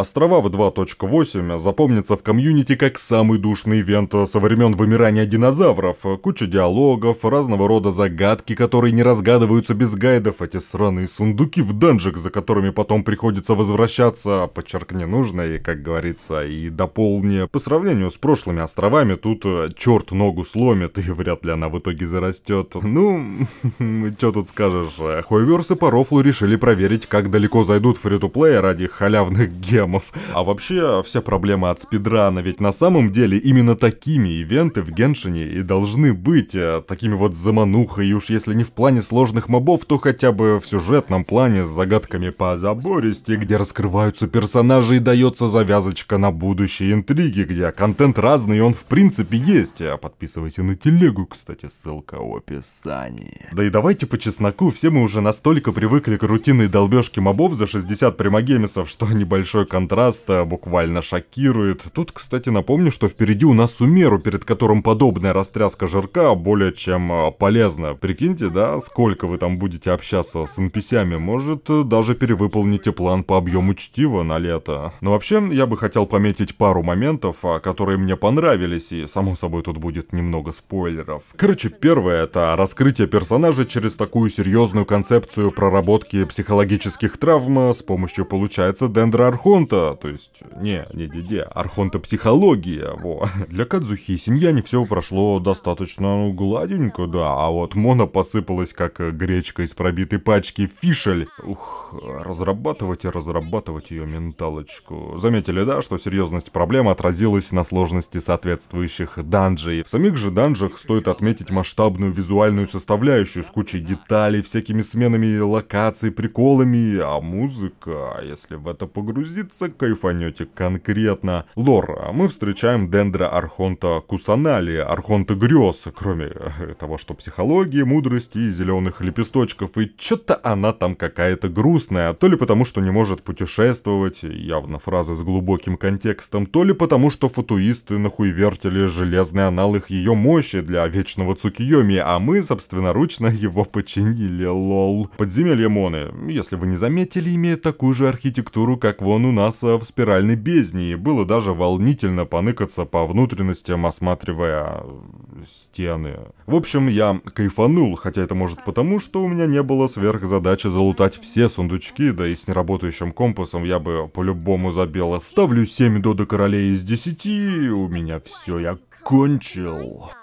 Острова в 2.8 запомнится в комьюнити как самый душный ивент со времен вымирания динозавров. Куча диалогов, разного рода загадки, которые не разгадываются без гайдов, эти сраные сундуки в данжах, за которыми потом приходится возвращаться, подчеркни нужное, как говорится, и дополни. По сравнению с прошлыми островами, тут э, черт ногу сломит, и вряд ли она в итоге зарастет. Ну, что тут скажешь. Хойверс по Парофлу решили проверить, как далеко зайдут фри-то-плей ради халявных гео шлемов. А вообще, вся проблема от спидрана, ведь на самом деле именно такими ивенты в Геншине и должны быть, э, такими вот заманухой, и уж если не в плане сложных мобов, то хотя бы в сюжетном плане с загадками по забористи, где раскрываются персонажи и дается завязочка на будущие интриги, где контент разный и он в принципе есть. А подписывайся на телегу, кстати, ссылка в описании. Да и давайте по чесноку, все мы уже настолько привыкли к рутинной долбежке мобов за 60 примагемисов, что небольшой контраста буквально шокирует. Тут, кстати, напомню, что впереди у нас Сумеру, перед которым подобная растряска жирка более чем а, полезна. Прикиньте, да, сколько вы там будете общаться с NPC-ами. Может, даже перевыполните план по объему чтива на лето. Но вообще, я бы хотел пометить пару моментов, а, которые мне понравились, и, само собой, тут будет немного спойлеров. Короче, первое — это раскрытие персонажа через такую серьезную концепцию проработки психологических травм с помощью, получается, дендроархон архонта, то есть, не, не Диде, архонта психология, во. Для Кадзухи и Семьяни все прошло достаточно ну, гладенько, да, а вот Мона посыпалась как гречка из пробитой пачки фишель. Ух, разрабатывать и разрабатывать ее менталочку. Заметили, да, что серьезность проблемы отразилась на сложности соответствующих данжей. В самих же данжах стоит отметить масштабную визуальную составляющую с кучей деталей, всякими сменами локаций, приколами, а музыка, если в это погрузиться, кайфанете конкретно. Лор, а мы встречаем Дендра Архонта Кусанали, Архонта Грез, кроме э, того, что психологии, мудрости и зеленых лепесточков, и что то она там какая-то грустная бестелесная, то ли потому, что не может путешествовать, явно фраза с глубоким контекстом, то ли потому, что фатуисты нахуй вертели железный анал их ее мощи для вечного Цукиоми, а мы собственноручно его починили, лол. Подземелье Моны, если вы не заметили, имеет такую же архитектуру, как вон у нас а, в спиральной бездне, и было даже волнительно поныкаться по внутренностям, осматривая стены. В общем, я кайфанул, хотя это может потому, что у меня не было сверхзадачи залутать все сундучки, да и с неработающим компасом я бы по-любому забил. Ставлю 7 дода королей из 10, у меня все, я кончил.